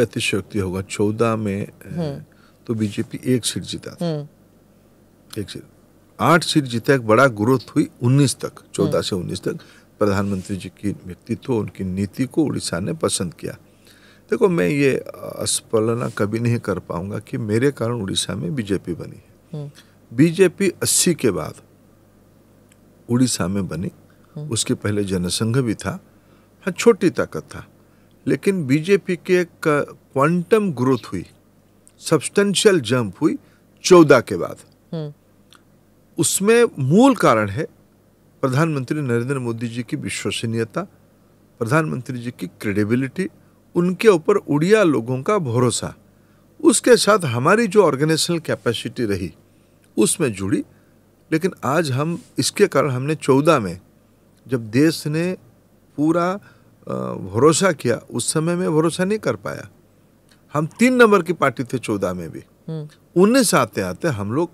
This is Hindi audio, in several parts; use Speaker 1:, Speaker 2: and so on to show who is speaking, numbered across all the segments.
Speaker 1: अति अतिशयोक्ति होगा चौदह में हम्म। तो बीजेपी एक सीट जीता था
Speaker 2: हम्म।
Speaker 1: एक सीट आठ सीट जीता एक बड़ा ग्रोथ हुई उन्नीस तक चौदह हम्म। से उन्नीस तक प्रधानमंत्री जी की व्यक्तित्व उनकी नीति को उड़ीसा ने पसंद किया देखो मैं ये अस्पलना कभी नहीं कर पाऊंगा कि मेरे कारण उड़ीसा में बीजेपी बनी है बीजेपी अस्सी के बाद उड़ीसा में बनी उसके पहले जनसंघ भी था हाँ छोटी ताकत था लेकिन बीजेपी के एक क्वांटम ग्रोथ हुई सब्सटेंशियल जंप हुई चौदह के बाद हम्म। उसमें मूल कारण है प्रधानमंत्री नरेंद्र मोदी जी की विश्वसनीयता प्रधानमंत्री जी की क्रेडिबिलिटी उनके ऊपर उड़िया लोगों का भरोसा उसके साथ हमारी जो ऑर्गेनाइजेशनल कैपेसिटी रही उसमें जुड़ी लेकिन आज हम इसके कारण हमने चौदह में जब देश ने पूरा भरोसा किया उस समय में भरोसा नहीं कर पाया हम तीन नंबर की पार्टी थे चौदह में भी हम्म। उन्नीस आते आते हम लोग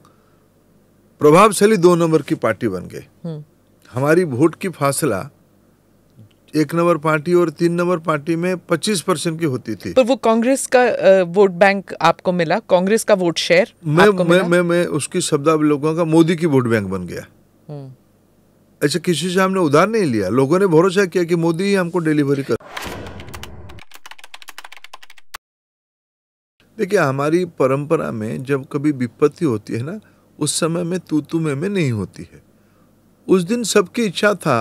Speaker 1: प्रभावशाली दो नंबर की पार्टी बन गए हम्म। हमारी वोट की फासला एक नंबर पार्टी और तीन नंबर पार्टी में पच्चीस परसेंट की होती थी पर तो वो कांग्रेस का वोट बैंक
Speaker 2: आपको मिला कांग्रेस का वोट शेयर
Speaker 1: मैं मैं, मैं मैं उसकी शब्दावलोकों का मोदी की वोट बैंक बन गया हम्म। अच्छा किसी से हमने उधार नहीं लिया लोगों ने भरोसा किया कि मोदी ही हमको डिलीवरी कर देखिए हमारी परंपरा में जब कभी विपत्ति होती है ना उस समय में तू तू में, में नहीं होती है उस दिन सबकी इच्छा था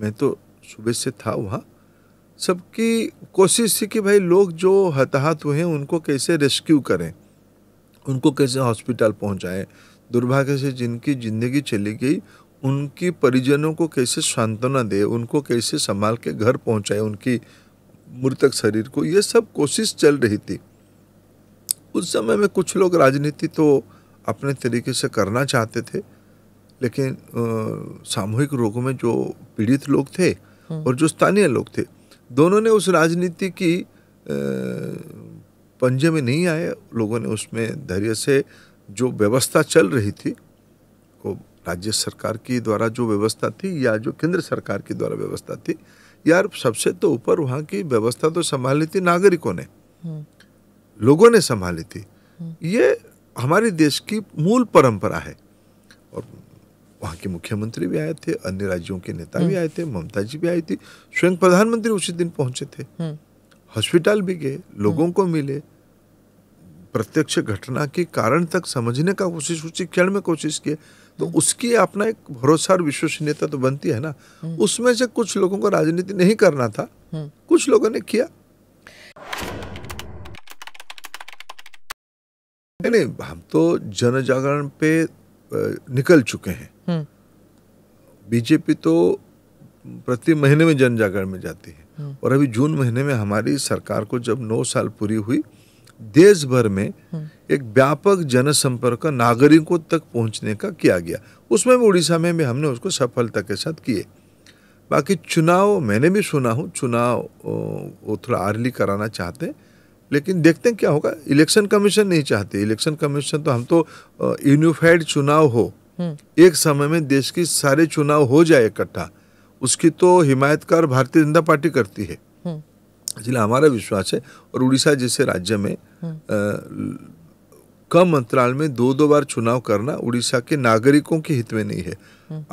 Speaker 1: मैं तो सुबह से था वहाँ सबकी कोशिश थी कि भाई लोग जो हताहत हुए हैं उनको कैसे रेस्क्यू करें उनको कैसे हॉस्पिटल पहुँचाएं दुर्भाग्य से जिनकी ज़िंदगी चली गई उनके परिजनों को कैसे सांत्वना दे उनको कैसे संभाल के घर पहुंचाए उनकी मृतक शरीर को ये सब कोशिश चल रही थी उस समय में कुछ लोग राजनीति तो अपने तरीके से करना चाहते थे लेकिन सामूहिक रोगों में जो पीड़ित लोग थे हम्म। और जो स्थानीय लोग थे दोनों ने उस राजनीति की पंजे में नहीं आए लोगों ने उसमें धैर्य से जो व्यवस्था चल रही थी राज्य सरकार की द्वारा जो व्यवस्था थी या जो केंद्र सरकार की द्वारा व्यवस्था थी यार सबसे तो ऊपर वहाँ की व्यवस्था तो संभाली थी नागरिकों ने हम्म। लोगों ने संभाली थी हम्म। ये हमारे देश की मूल परंपरा है और वहाँ के मुख्यमंत्री भी आए थे अन्य राज्यों के नेता भी हम्म। आए थे ममता जी भी आई थी स्वयं प्रधानमंत्री उसी दिन पहुंचे थे हॉस्पिटल भी गए लोगों को मिले प्रत्यक्ष घटना के कारण तक समझने का कोशिश उसी क्षण में कोशिश किए तो उसकी अपना एक भरोसा और विश्वसनीयता तो बनती है ना उसमें से कुछ लोगों को राजनीति नहीं करना था हम्म। कुछ लोगों ने किया नहीं हम तो जन जागरण पे निकल चुके हैं हम्म। बीजेपी तो प्रति महीने में जन जागरण में जाती है हम्म। और अभी जून महीने में हमारी सरकार को जब नौ साल पूरी हुई देश भर में हम्म। एक व्यापक जनसंपर्क नागरिकों तक पहुंचने का किया गया उसमें भी उड़ीसा में भी हमने उसको सफलता के साथ किए बाकी चुनाव मैंने भी सुना हूँ चुनाव वो थोड़ा आर्ली कराना चाहते हैं लेकिन देखते हैं क्या होगा इलेक्शन कमीशन नहीं चाहते इलेक्शन कमीशन तो हम तो यूनिफाइड चुनाव हो हम्म। एक समय में देश की सारे चुनाव हो जाए इकट्ठा उसकी तो हिमायतकार भारतीय जनता पार्टी करती है हम्म। इसलिए हमारा विश्वास है और उड़ीसा जैसे राज्य में कम हम्म। अंतराल में दो दो बार चुनाव करना उड़ीसा के नागरिकों के हित में नहीं है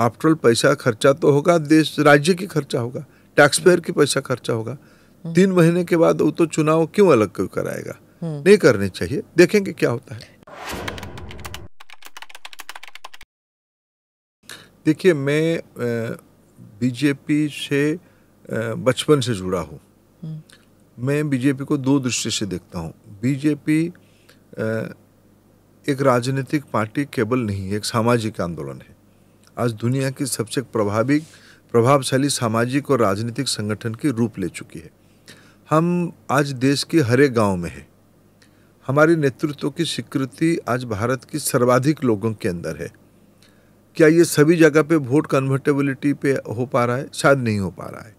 Speaker 1: आफ्टरऑल हम्म। पैसा खर्चा तो होगा देश राज्य की खर्चा होगा टैक्स पेयर की पैसा खर्चा होगा हम्म। तीन महीने के बाद वो तो चुनाव क्यों अलग क्यों कराएगा नहीं करने चाहिए देखेंगे क्या होता है देखिए मैं बीजेपी से बचपन से जुड़ा हूँ मैं बीजेपी को दो दृष्टि से देखता हूँ बीजेपी एक राजनीतिक पार्टी केवल नहीं है एक सामाजिक आंदोलन है आज दुनिया की सबसे प्रभावी प्रभावशाली सामाजिक और राजनीतिक संगठन की रूप ले चुकी है हम आज देश के हरे गांव में है हमारे नेतृत्व की स्वीकृति आज भारत की सर्वाधिक लोगों के अंदर है क्या ये सभी जगह पे वोट कन्वर्टेबिलिटी पे हो पा रहा है शायद नहीं हो पा रहा है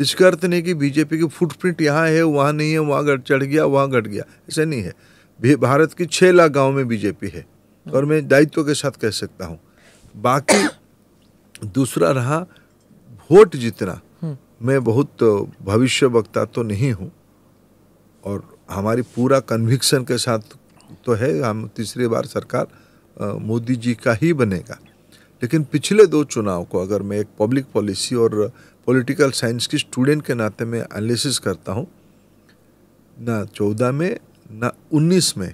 Speaker 1: इसका अर्थ नहीं कि बीजेपी की फुटप्रिंट यहाँ है वहाँ नहीं है वहाँ घट चढ़ गया वहाँ घट गया ऐसा नहीं है भारत के छः लाख गाँव में बीजेपी है और मैं दायित्व के साथ कह सकता हूँ बाकी दूसरा रहा वोट जीतना हम्म। मैं बहुत भविष्य वक्ता तो नहीं हूँ और हमारी पूरा कन्विक्शन के साथ तो है हम तीसरी बार सरकार मोदी जी का ही बनेगा लेकिन पिछले दो चुनाव को अगर मैं एक पब्लिक पॉलिसी और पॉलिटिकल साइंस की स्टूडेंट के नाते मैं एनालिसिस करता हूँ ना चौदह में ना उन्नीस में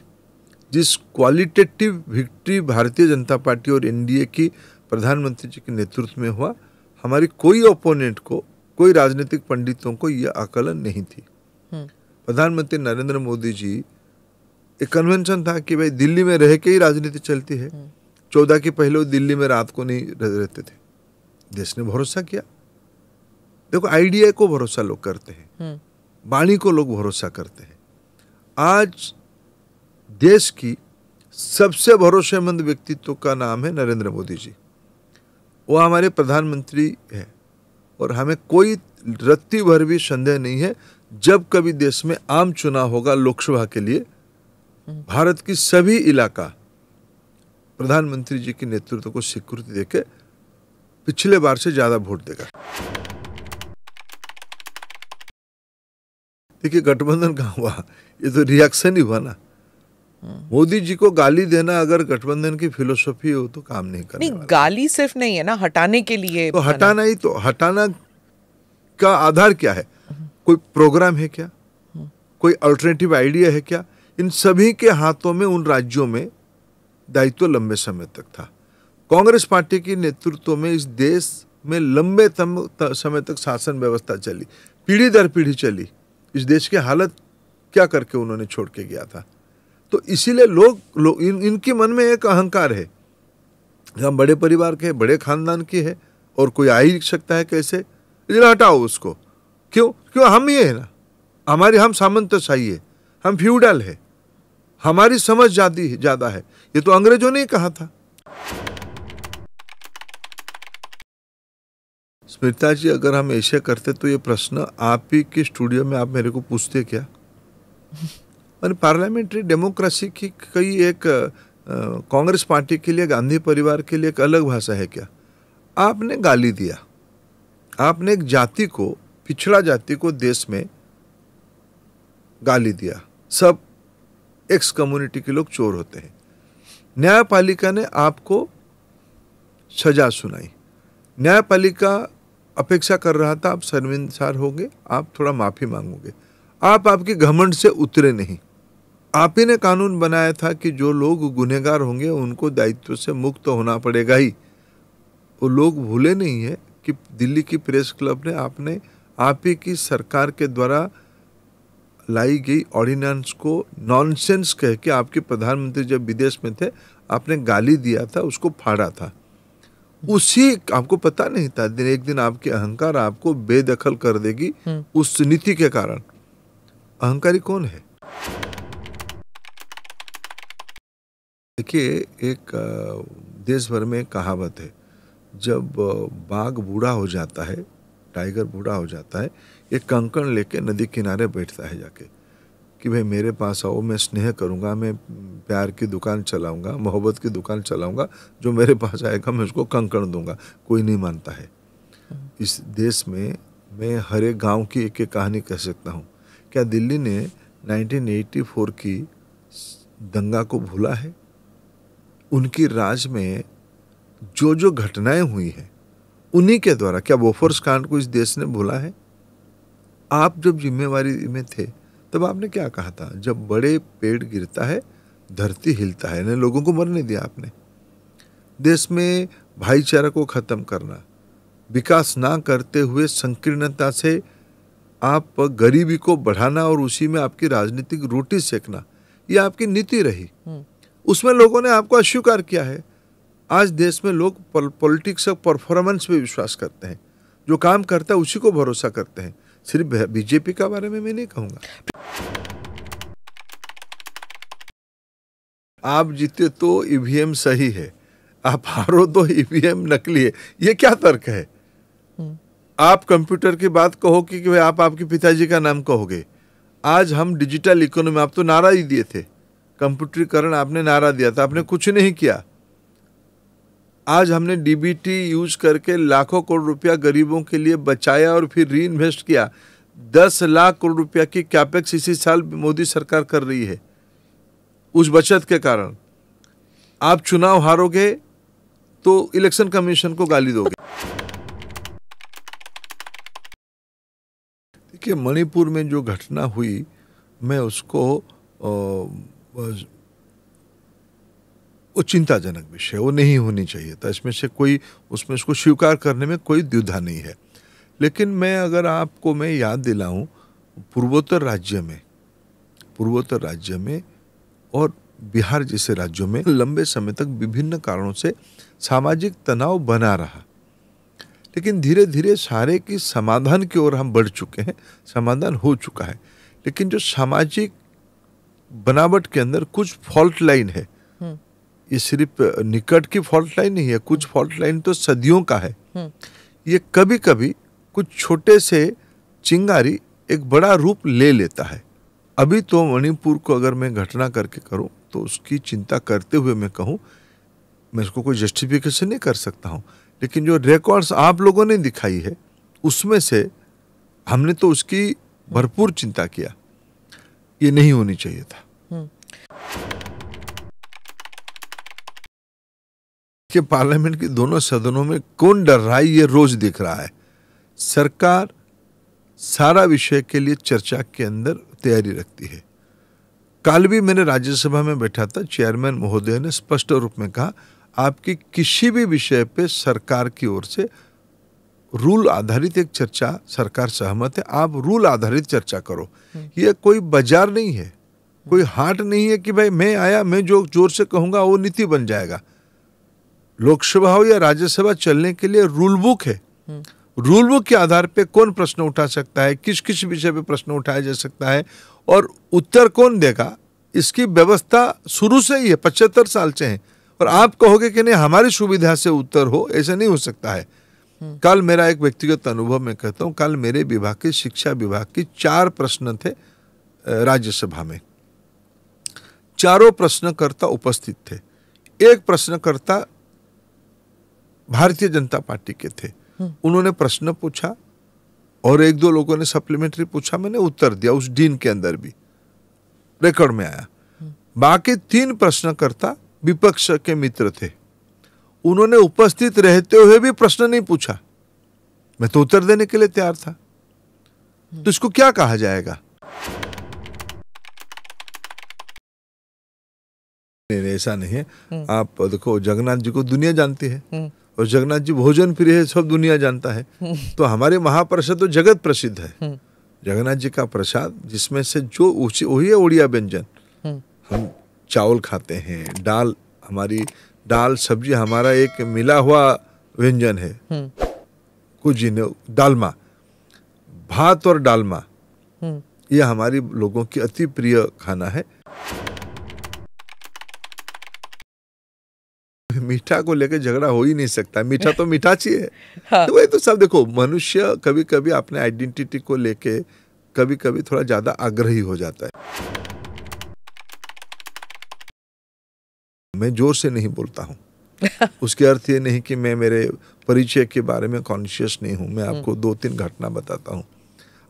Speaker 1: जिस क्वालिटेटिव विक्ट्री भारतीय जनता पार्टी और एनडीए की प्रधानमंत्री जी के नेतृत्व में हुआ हमारी कोई ओपोनेंट को कोई राजनीतिक पंडितों को यह आकलन नहीं थी हम्म। प्रधानमंत्री नरेंद्र मोदी जी एक कन्वेंशन था कि भाई दिल्ली में रह के ही राजनीति चलती है हम्म। चौदह के पहले दिल्ली में रात को नहीं रहते थे देश ने भरोसा किया देखो आइडिया को भरोसा लोग करते हैं
Speaker 2: हम्म।
Speaker 1: वाणी को लोग भरोसा करते हैं आज देश की सबसे भरोसेमंद व्यक्तित्व का नाम है नरेंद्र मोदी जी वो हमारे प्रधानमंत्री हैं और हमें कोई रत्ती भर भी संदेह नहीं है जब कभी देश में आम चुनाव होगा लोकसभा के लिए हम्म। भारत की सभी इलाका प्रधानमंत्री जी के नेतृत्व को स्वीकृति देके पिछले बार से ज़्यादा वोट देगा देखिए गठबंधन कहाँ हुआ ये तो रिएक्शन ही हुआ ना मोदी जी को गाली देना अगर गठबंधन की फिलोसफी हो तो काम नहीं करना
Speaker 2: नहीं गाली सिर्फ नहीं है ना हटाने के लिए तो हटाना
Speaker 1: ही तो हटाना का आधार क्या है कोई प्रोग्राम है क्या कोई अल्टरनेटिव आइडिया है क्या इन सभी के हाथों में उन राज्यों में दायित्व लंबे समय तक था कांग्रेस पार्टी के नेतृत्व में इस देश में लंबे समय तक शासन व्यवस्था चली पीढ़ी दर पीढ़ी चली इस देश की हालत क्या करके उन्होंने छोड़ के गया था तो इसीलिए लोग लो, इन, इनके मन में एक अहंकार है हम बड़े परिवार के बड़े खानदान के हैं और कोई आ ही सकता है कैसे इसलिए हटाओ उसको क्यों क्यों हम ये है ना हमारी हम सामंतशाही है हम फ्यूडल है हमारी समझ ज़्यादा है ये तो अंग्रेजों ने ही कहा था स्मिता जी अगर हम ऐसे करते तो ये प्रश्न आप ही के स्टूडियो में आप मेरे को पूछते क्या मैंने पार्लियामेंट्री डेमोक्रेसी की कई एक कांग्रेस पार्टी के लिए गांधी परिवार के लिए एक अलग भाषा है क्या आपने गाली दिया आपने एक जाति को पिछड़ा जाति को देश में गाली दिया सब एक्स कम्युनिटी के लोग चोर होते हैं न्यायपालिका ने आपको सजा सुनाई न्यायपालिका अपेक्षा कर रहा था आप शर्मिंदसार होंगे आप थोड़ा माफ़ी मांगोगे आप आपके घमंड से उतरे नहीं आप ही ने कानून बनाया था कि जो लोग गुनहगार होंगे उनको दायित्व से मुक्त होना पड़ेगा ही वो लोग भूले नहीं है कि दिल्ली की प्रेस क्लब ने आपने आप ही की सरकार के द्वारा लाई गई ऑर्डिनेंस को नॉनसेंस कह के आपके प्रधानमंत्री जब विदेश में थे आपने गाली दिया था उसको फाड़ा था उसी आपको पता नहीं था दिन एक दिन आपके अहंकार आपको बेदखल कर देगी हम्म। उस नीति के कारण अहंकारी कौन है देखिए एक देश भर में कहावत है जब बाघ बूढ़ा हो जाता है टाइगर बूढ़ा हो जाता है एक कंकण लेके नदी किनारे बैठता है जाके कि भाई मेरे पास आओ मैं स्नेह करूँगा मैं प्यार की दुकान चलाऊंगा मोहब्बत की दुकान चलाऊंगा जो मेरे पास आएगा मैं उसको कंकण दूंगा कोई नहीं मानता है इस देश में मैं हर एक गाँव की एक एक कहानी कह सकता हूँ क्या दिल्ली ने 1984 की दंगा को भूला है उनकी राज में जो जो घटनाएं हुई हैं उन्हीं के द्वारा क्या बोफोर्स कांड को इस देश ने भूला है आप जब जिम्मेवारी में थे तब आपने क्या कहा था जब बड़े पेड़ गिरता है धरती हिलता है न लोगों को मरने दिया आपने देश में भाईचारा को ख़त्म करना विकास ना करते हुए संकीर्णता से आप गरीबी को बढ़ाना और उसी में आपकी राजनीतिक रोटी सेकना यह आपकी नीति रही हम्म। उसमें लोगों ने आपको अस्वीकार किया है आज देश में लोग पॉलिटिक्स और परफॉर्मेंस पे विश्वास करते हैं जो काम करता है उसी को भरोसा करते हैं सिर्फ बीजेपी के बारे में मैं नहीं कहूँगा आप जीते तो ईवीएम e सही है आप हारो तो ईवीएम e नकली है ये क्या तर्क है
Speaker 2: हम्म।
Speaker 1: आप कंप्यूटर की बात कहो कि, भाई आप आपके पिताजी का नाम कहोगे आज हम डिजिटल इकोनॉमी आप तो नारा ही दिए थे कंप्यूटरीकरण आपने नारा दिया था आपने कुछ नहीं किया आज हमने डीबीटी यूज करके लाखों करोड़ रुपया गरीबों के लिए बचाया और फिर री इन्वेस्ट किया दस लाख करोड़ रुपया की कैपेक्स इसी साल मोदी सरकार कर रही है उस बचत के कारण आप चुनाव हारोगे तो इलेक्शन कमीशन को गाली दोगे देखिए मणिपुर में जो घटना हुई मैं उसको वो चिंताजनक विषय वो नहीं होनी चाहिए था इसमें से कोई उसमें उसको स्वीकार करने में कोई द्विधा नहीं है लेकिन मैं अगर आपको मैं याद दिलाऊं पूर्वोत्तर राज्य में पूर्वोत्तर राज्य में और बिहार जैसे राज्यों में लंबे समय तक विभिन्न कारणों से सामाजिक तनाव बना रहा लेकिन धीरे धीरे सारे की समाधान की ओर हम बढ़ चुके हैं समाधान हो चुका है लेकिन जो सामाजिक बनावट के अंदर कुछ फॉल्ट लाइन है हम्म। ये सिर्फ निकट की फॉल्ट लाइन नहीं है कुछ हम्म। फॉल्ट लाइन तो सदियों का है हम्म। ये कभी कभी कुछ छोटे से चिंगारी एक बड़ा रूप ले लेता है अभी तो मणिपुर को अगर मैं घटना करके करूँ तो उसकी चिंता करते हुए मैं कहूँ मैं उसको कोई जस्टिफिकेशन नहीं कर सकता हूँ लेकिन जो रिकॉर्ड्स आप लोगों ने दिखाई है उसमें से हमने तो उसकी भरपूर चिंता किया ये नहीं होनी चाहिए था हम्म। कि पार्लियामेंट के दोनों सदनों में कौन डर रहा है ये रोज दिख रहा है सरकार सारा विषय के लिए चर्चा के अंदर तैयारी रखती है कल भी मैंने राज्यसभा में बैठा था चेयरमैन महोदय ने स्पष्ट रूप में कहा आपकी किसी भी विषय पे सरकार की ओर से रूल आधारित एक चर्चा सरकार सहमत है आप रूल आधारित चर्चा करो हम्म। ये कोई बाजार नहीं है कोई हाट नहीं है कि भाई मैं आया मैं जो जोर से कहूंगा वो नीति बन जाएगा लोकसभा हो या राज्यसभा चलने के लिए रूल बुक है हम्म। रूल बुक के आधार पे कौन प्रश्न उठा सकता है किस किस विषय पे प्रश्न उठाया जा सकता है और उत्तर कौन देगा इसकी व्यवस्था शुरू से ही है पचहत्तर साल से है और आप कहोगे कि नहीं हमारी सुविधा से उत्तर हो ऐसा नहीं हो सकता है हम्म। कल मेरा एक व्यक्तिगत अनुभव मैं कहता हूँ कल मेरे विभाग के शिक्षा विभाग के चार प्रश्न थे राज्यसभा में चारों प्रश्नकर्ता उपस्थित थे एक प्रश्नकर्ता भारतीय जनता पार्टी के थे उन्होंने प्रश्न पूछा और एक दो लोगों ने सप्लीमेंट्री पूछा मैंने उत्तर दिया उस डीन के अंदर भी रिकॉर्ड में आया बाकी तीन प्रश्नकर्ता विपक्ष के मित्र थे उन्होंने उपस्थित रहते हुए भी प्रश्न नहीं पूछा मैं तो उत्तर देने के लिए तैयार था तो इसको क्या कहा जाएगा नहीं ऐसा नहीं है हम्म। आप देखो जगन्नाथ जी को दुनिया जानती है हम्म। और जगन्नाथ जी भोजन प्रिय है सब दुनिया जानता है तो हमारे महाप्रसाद तो जगत प्रसिद्ध है जगन्नाथ जी का प्रसाद जिसमें से जो वही है उड़िया व्यंजन हम चावल खाते हैं दाल हमारी दाल सब्जी हमारा एक मिला हुआ व्यंजन है कुछ डालमा भात और डालमा यह हमारी लोगों की अति प्रिय खाना है मीठा को लेकर झगड़ा हो ही नहीं सकता मीठा तो मीठा चाहिए हाँ। तो वही तो सब देखो मनुष्य कभी कभी अपने आइडेंटिटी को लेके कभी कभी थोड़ा ज़्यादा आग्रही हो जाता है मैं जोर से नहीं बोलता हूँ उसके अर्थ ये नहीं कि मैं मेरे परिचय के बारे में कॉन्शियस नहीं हूँ मैं आपको हम्म। दो तीन घटना बताता हूँ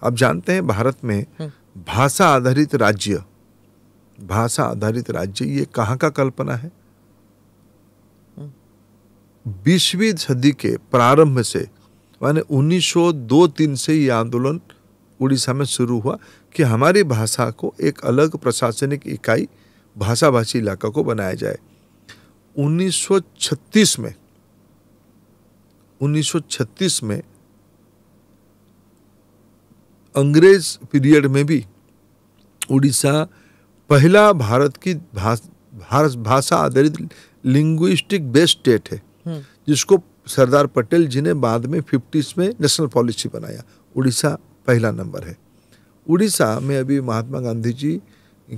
Speaker 1: आप जानते हैं भारत में हम्म। भाषा आधारित राज्य भाषा आधारित राज्य ये कहाँ का कल्पना है बीसवीं सदी के प्रारंभ से माने 1902-3 से ये आंदोलन उड़ीसा में शुरू हुआ कि हमारी भाषा को एक अलग प्रशासनिक इकाई भाषा भाषी इलाका को बनाया जाए 1936 में 1936 में अंग्रेज पीरियड में भी उड़ीसा पहला भारत की भाषा भाषा आधारित लिंग्विस्टिक बेस्ट स्टेट है जिसको सरदार पटेल जी ने बाद में फिफ्टीज में नेशनल पॉलिसी बनाया उड़ीसा पहला नंबर है उड़ीसा में अभी महात्मा गांधी जी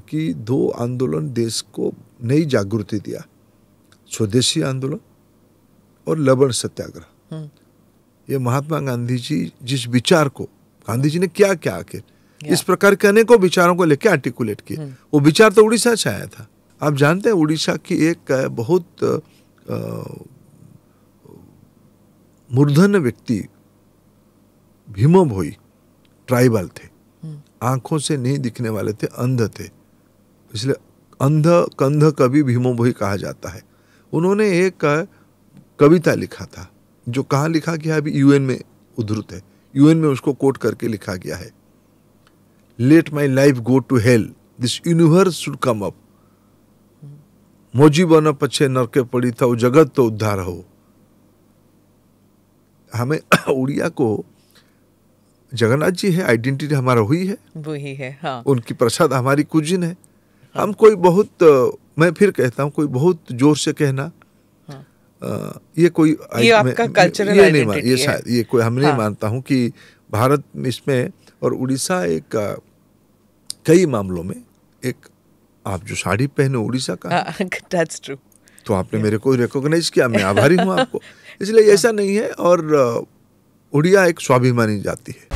Speaker 1: की दो आंदोलन देश को नई जागृति दिया स्वदेशी आंदोलन और लवण सत्याग्रह हम्म। ये महात्मा गांधी जी जिस विचार को गांधी जी ने क्या क्या आखिर इस प्रकार के अनेकों विचारों को लेकर आर्टिकुलेट किए हम्म। वो विचार तो उड़ीसा से आया था आप जानते हैं उड़ीसा की एक बहुत मूर्धन व्यक्ति भीमो भोई ट्राइबल थे हम्म। आंखों से नहीं दिखने वाले थे अंध थे इसलिए अंध कंध कवि भीमो भोई कहा जाता है उन्होंने एक कविता लिखा था जो कहा लिखा गया अभी यूएन में उद्धृत है यूएन में उसको कोट करके लिखा गया है let my life go to hell this universe should come up मोजी बन पछे नरके पड़ी था वो जगत तो उद्धार हो हमें उड़िया को जगन्नाथ जी है आइडेंटिटी हमारा हुई है
Speaker 2: वही है हाँ।
Speaker 1: उनकी प्रसाद हमारी कुजिन है हाँ। हम कोई बहुत मैं फिर कहता हूँ कोई बहुत जोर से कहना हाँ। आ, ये कोई ये आपका मैं, ये नहीं मान ये शायद ये कोई हम हाँ। नहीं मानता हूँ कि भारत इसमें और उड़ीसा एक कई मामलों में एक आप जो साड़ी पहने उड़ीसा का दैट्स हाँ, ट्रू तो आपने मेरे को रिकॉग्नाइज किया मैं आभारी हूँ आपको इसलिए ऐसा नहीं है और उड़िया एक स्वाभिमानी जाति है